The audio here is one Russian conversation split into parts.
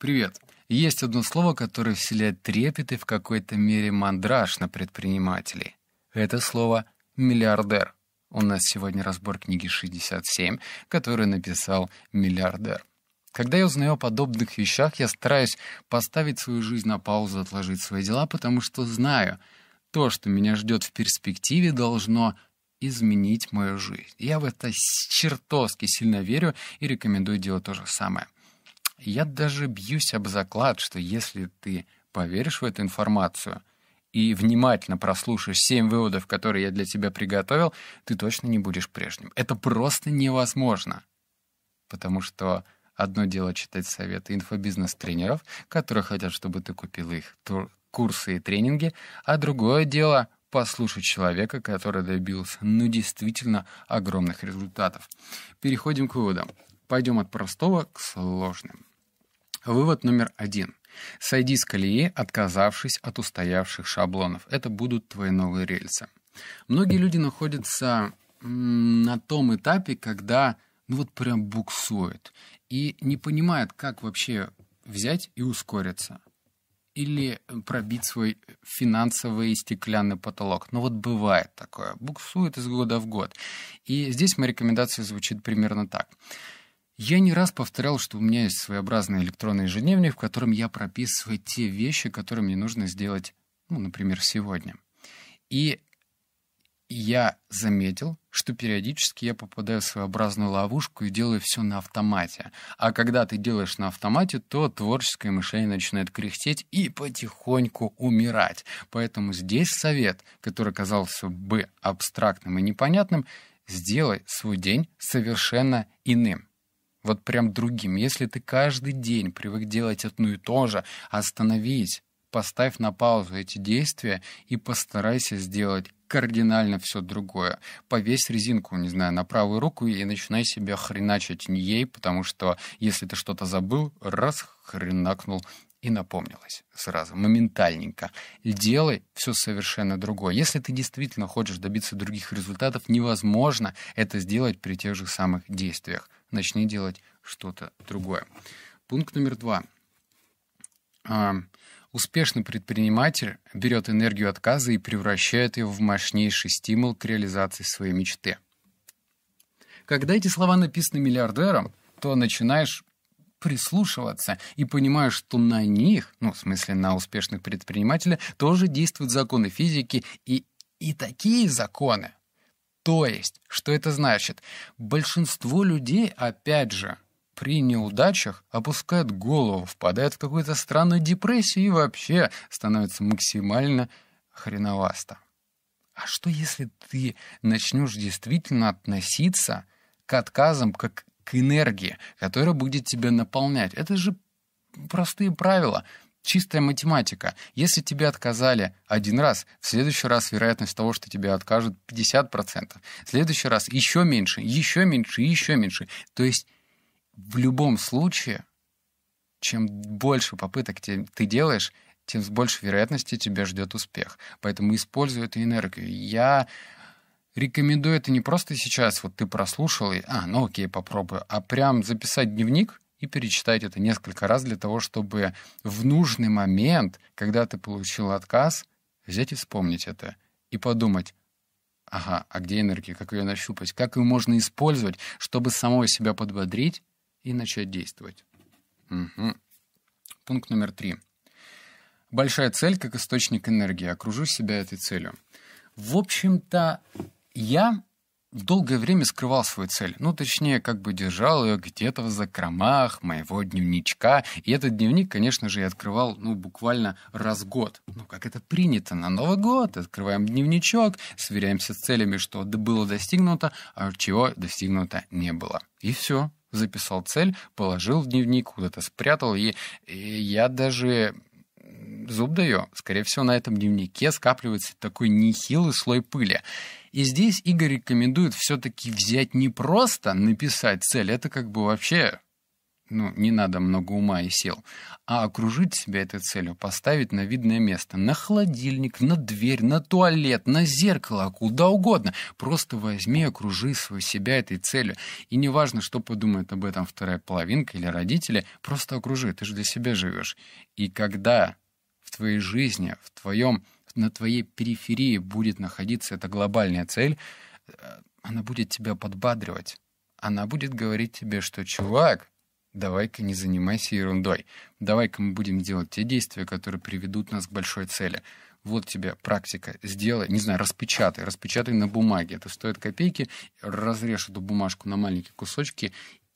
Привет. Есть одно слово, которое вселяет трепет и в какой-то мере мандраж на предпринимателей. Это слово «миллиардер». У нас сегодня разбор книги 67, которую написал «Миллиардер». Когда я узнаю о подобных вещах, я стараюсь поставить свою жизнь на паузу, отложить свои дела, потому что знаю, то, что меня ждет в перспективе, должно изменить мою жизнь. Я в это чертовски сильно верю и рекомендую делать то же самое – я даже бьюсь об заклад, что если ты поверишь в эту информацию и внимательно прослушаешь семь выводов, которые я для тебя приготовил, ты точно не будешь прежним. Это просто невозможно. Потому что одно дело читать советы инфобизнес-тренеров, которые хотят, чтобы ты купил их курсы и тренинги, а другое дело послушать человека, который добился ну действительно огромных результатов. Переходим к выводам. Пойдем от простого к сложным. Вывод номер один. Сойди с колеи, отказавшись от устоявших шаблонов. Это будут твои новые рельсы. Многие люди находятся на том этапе, когда ну вот прям буксует и не понимает, как вообще взять и ускориться или пробить свой финансовый стеклянный потолок. Но ну, вот бывает такое. Буксует из года в год. И здесь моя рекомендация звучит примерно так. Я не раз повторял, что у меня есть своеобразный электронный ежедневник, в котором я прописываю те вещи, которые мне нужно сделать, ну, например, сегодня. И я заметил, что периодически я попадаю в своеобразную ловушку и делаю все на автомате. А когда ты делаешь на автомате, то творческое мышление начинает кряхтеть и потихоньку умирать. Поэтому здесь совет, который казался бы абстрактным и непонятным, сделай свой день совершенно иным вот прям другим. Если ты каждый день привык делать одно и то же, остановись, поставь на паузу эти действия и постарайся сделать кардинально все другое. Повесь резинку, не знаю, на правую руку и начинай себя хреначить не ей, потому что если ты что-то забыл, раз хренакнул и напомнилось сразу, моментальненько. Делай все совершенно другое. Если ты действительно хочешь добиться других результатов, невозможно это сделать при тех же самых действиях начни делать что-то другое. Пункт номер два. А, успешный предприниматель берет энергию отказа и превращает ее в мощнейший стимул к реализации своей мечты. Когда эти слова написаны миллиардером, то начинаешь прислушиваться и понимаешь, что на них, ну, в смысле на успешных предпринимателя, тоже действуют законы физики и, и такие законы, то есть, что это значит? Большинство людей, опять же, при неудачах опускают голову, впадают в какую-то странную депрессию и вообще становятся максимально хреновасто. А что если ты начнешь действительно относиться к отказам как к энергии, которая будет тебя наполнять? Это же простые правила – Чистая математика. Если тебе отказали один раз, в следующий раз вероятность того, что тебе откажут, 50%. В следующий раз еще меньше, еще меньше, еще меньше. То есть в любом случае, чем больше попыток ты делаешь, тем с большей вероятностью тебя ждет успех. Поэтому используй эту энергию. Я рекомендую это не просто сейчас, вот ты прослушал, и, а, ну окей, попробую, а прям записать дневник, и перечитать это несколько раз для того, чтобы в нужный момент, когда ты получил отказ, взять и вспомнить это и подумать, ага, а где энергия, как ее нащупать, как ее можно использовать, чтобы самого себя подбодрить и начать действовать. Угу. Пункт номер три. Большая цель как источник энергии. Окружу себя этой целью. В общем-то, я долгое время скрывал свою цель. Ну, точнее, как бы держал ее где-то в закромах моего дневничка. И этот дневник, конечно же, я открывал, ну, буквально раз в год. Ну, как это принято на Новый год. Открываем дневничок, сверяемся с целями, что было достигнуто, а чего достигнуто не было. И все. Записал цель, положил в дневник, куда-то спрятал. И, и я даже зуб даю. Скорее всего, на этом дневнике скапливается такой нехилый слой пыли. И здесь Игорь рекомендует все-таки взять не просто написать цель, это как бы вообще ну, не надо много ума и сил, а окружить себя этой целью, поставить на видное место, на холодильник, на дверь, на туалет, на зеркало, куда угодно. Просто возьми, окружи свою себя этой целью. И неважно, что подумает об этом вторая половинка или родители, просто окружи, ты же для себя живешь. И когда в твоей жизни, в твоем на твоей периферии будет находиться эта глобальная цель, э, она будет тебя подбадривать. Она будет говорить тебе, что «чувак, давай-ка не занимайся ерундой, давай-ка мы будем делать те действия, которые приведут нас к большой цели». Вот тебе практика, сделай, не знаю, распечатай, распечатай на бумаге. Это стоит копейки, разрежь эту бумажку на маленькие кусочки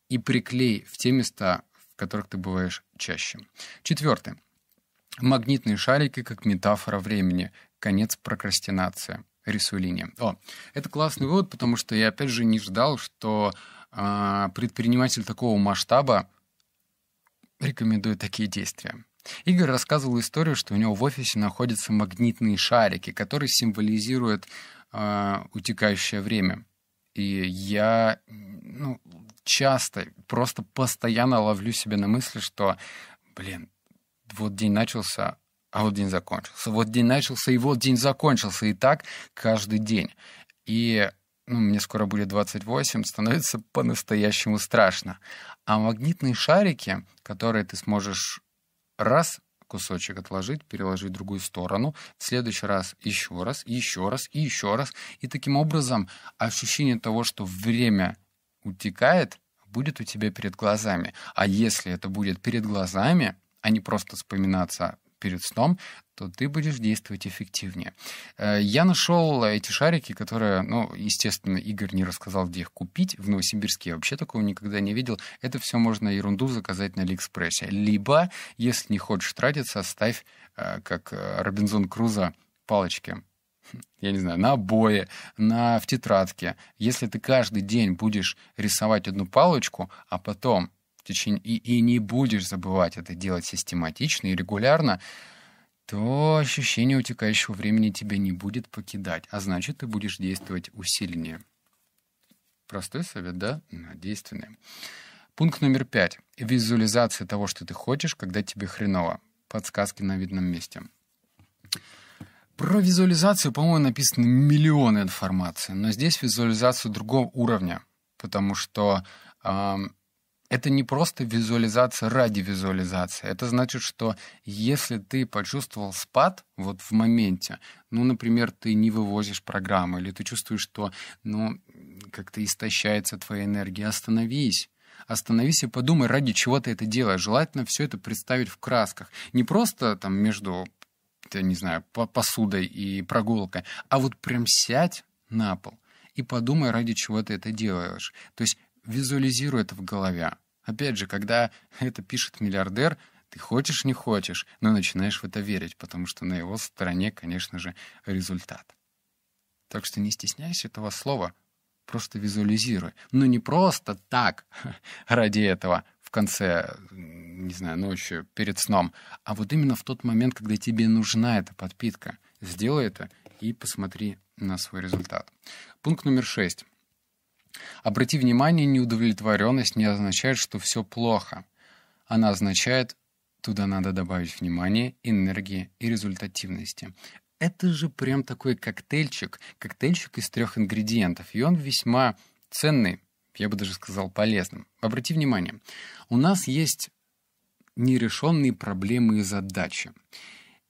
и приклей в те места, в которых ты бываешь чаще. Четвертое. Магнитные шарики как метафора времени. Конец прокрастинации. Рисую О, это классный вывод, потому что я опять же не ждал, что э, предприниматель такого масштаба рекомендует такие действия. Игорь рассказывал историю, что у него в офисе находятся магнитные шарики, которые символизируют э, утекающее время. И я ну, часто, просто постоянно ловлю себя на мысли, что, блин, вот день начался, а вот день закончился. Вот день начался, и вот день закончился. И так каждый день. И ну, мне скоро будет 28, становится по-настоящему страшно. А магнитные шарики, которые ты сможешь раз кусочек отложить, переложить в другую сторону, в следующий раз еще раз, еще раз и еще раз. И таким образом ощущение того, что время утекает, будет у тебя перед глазами. А если это будет перед глазами, а не просто вспоминаться перед сном, то ты будешь действовать эффективнее. Э, я нашел эти шарики, которые, ну, естественно, Игорь не рассказал, где их купить в Новосибирске. Я вообще такого никогда не видел. Это все можно ерунду заказать на Алиэкспрессе. Либо, если не хочешь тратиться, ставь, э, как э, Робинзон Круза, палочки я не знаю, на обои, на, в тетрадке. Если ты каждый день будешь рисовать одну палочку, а потом в течение и, и не будешь забывать это делать систематично и регулярно, то ощущение утекающего времени тебя не будет покидать, а значит, ты будешь действовать усиленнее. Простой совет, да? Действенный. Пункт номер пять. Визуализация того, что ты хочешь, когда тебе хреново. Подсказки на видном месте. Про визуализацию, по-моему, написано миллионы информации, но здесь визуализацию другого уровня, потому что э, это не просто визуализация ради визуализации. Это значит, что если ты почувствовал спад вот в моменте, ну, например, ты не вывозишь программу, или ты чувствуешь, что, ну, как-то истощается твоя энергия, остановись. Остановись и подумай, ради чего ты это делаешь. Желательно все это представить в красках. Не просто там между, я не знаю, посудой и прогулкой, а вот прям сядь на пол и подумай, ради чего ты это делаешь. То есть визуализируй это в голове. Опять же, когда это пишет миллиардер, ты хочешь, не хочешь, но начинаешь в это верить, потому что на его стороне, конечно же, результат. Так что не стесняйся этого слова, просто визуализируй. Но ну, не просто так, ради этого, в конце, не знаю, ночью, перед сном, а вот именно в тот момент, когда тебе нужна эта подпитка. Сделай это и посмотри на свой результат. Пункт номер шесть. Обрати внимание, неудовлетворенность не означает, что все плохо. Она означает, туда надо добавить внимание, энергии и результативности. Это же прям такой коктейльчик, коктейльчик из трех ингредиентов, и он весьма ценный, я бы даже сказал полезным. Обрати внимание, у нас есть нерешенные проблемы и задачи.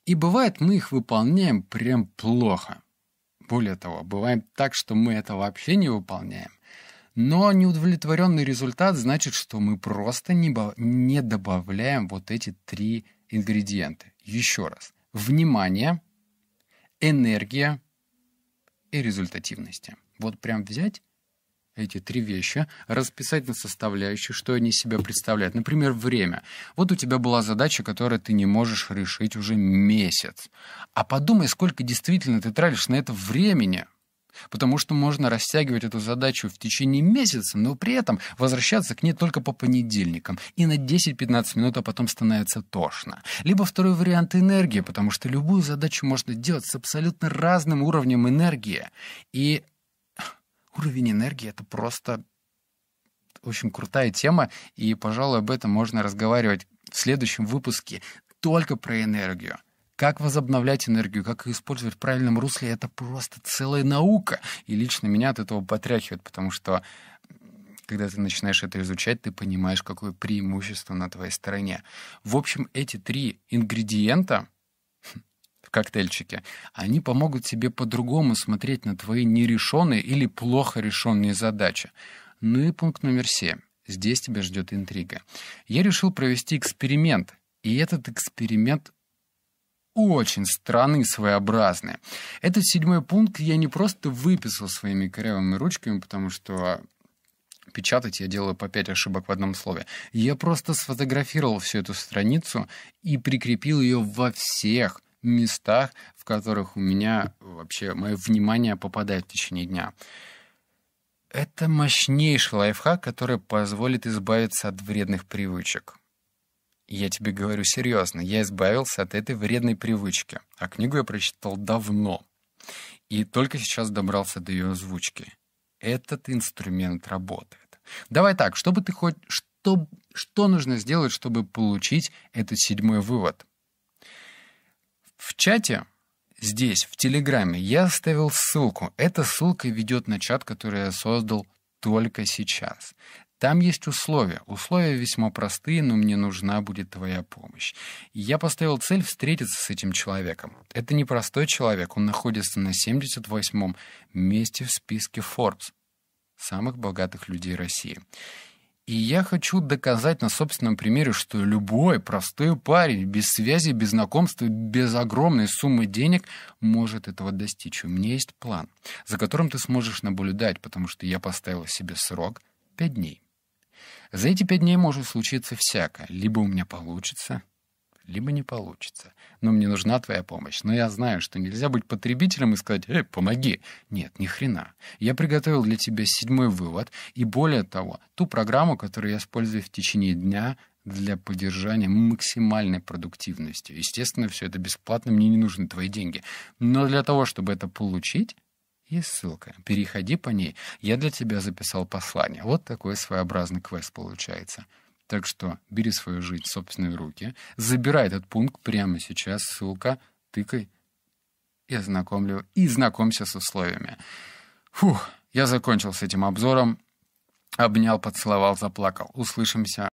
И бывает, мы их выполняем прям плохо. Более того, бывает так, что мы это вообще не выполняем. Но неудовлетворенный результат значит, что мы просто не, не добавляем вот эти три ингредиента. Еще раз. Внимание, энергия и результативность. Вот прям взять эти три вещи, расписать на составляющие, что они из себя представляют. Например, время. Вот у тебя была задача, которую ты не можешь решить уже месяц. А подумай, сколько действительно ты тратишь на это времени. Потому что можно растягивать эту задачу в течение месяца, но при этом возвращаться к ней только по понедельникам. И на 10-15 минут, а потом становится тошно. Либо второй вариант энергии, потому что любую задачу можно делать с абсолютно разным уровнем энергии. И уровень энергии — это просто очень крутая тема, и, пожалуй, об этом можно разговаривать в следующем выпуске только про энергию. Как возобновлять энергию, как ее использовать в правильном русле, это просто целая наука. И лично меня от этого потряхивает, потому что когда ты начинаешь это изучать, ты понимаешь, какое преимущество на твоей стороне. В общем, эти три ингредиента в коктейльчике, они помогут тебе по-другому смотреть на твои нерешенные или плохо решенные задачи. Ну и пункт номер семь. Здесь тебя ждет интрига. Я решил провести эксперимент, и этот эксперимент очень странные своеобразные. Этот седьмой пункт я не просто выписал своими корявыми ручками, потому что печатать я делаю по пять ошибок в одном слове. Я просто сфотографировал всю эту страницу и прикрепил ее во всех местах, в которых у меня вообще мое внимание попадает в течение дня. Это мощнейший лайфхак, который позволит избавиться от вредных привычек. Я тебе говорю серьезно, я избавился от этой вредной привычки, а книгу я прочитал давно и только сейчас добрался до ее озвучки. Этот инструмент работает. Давай так, чтобы ты хоть... Что, что нужно сделать, чтобы получить этот седьмой вывод? В чате здесь, в Телеграме, я оставил ссылку. Эта ссылка ведет на чат, который я создал только сейчас. Там есть условия. Условия весьма простые, но мне нужна будет твоя помощь. И я поставил цель встретиться с этим человеком. Это непростой человек, он находится на 78-м месте в списке Forbes самых богатых людей России. И я хочу доказать на собственном примере, что любой простой парень без связи, без знакомства, без огромной суммы денег может этого достичь. У меня есть план, за которым ты сможешь наблюдать, потому что я поставил себе срок 5 дней. За эти пять дней может случиться всякое. Либо у меня получится, либо не получится. Но мне нужна твоя помощь. Но я знаю, что нельзя быть потребителем и сказать «Эй, помоги!» Нет, ни хрена. Я приготовил для тебя седьмой вывод и, более того, ту программу, которую я использую в течение дня для поддержания максимальной продуктивности. Естественно, все это бесплатно, мне не нужны твои деньги. Но для того, чтобы это получить, есть ссылка. Переходи по ней. Я для тебя записал послание. Вот такой своеобразный квест получается. Так что бери свою жизнь в собственные руки, забирай этот пункт прямо сейчас, ссылка, тыкай и ознакомлю, и знакомься с условиями. Фух, я закончил с этим обзором, обнял, поцеловал, заплакал. Услышимся.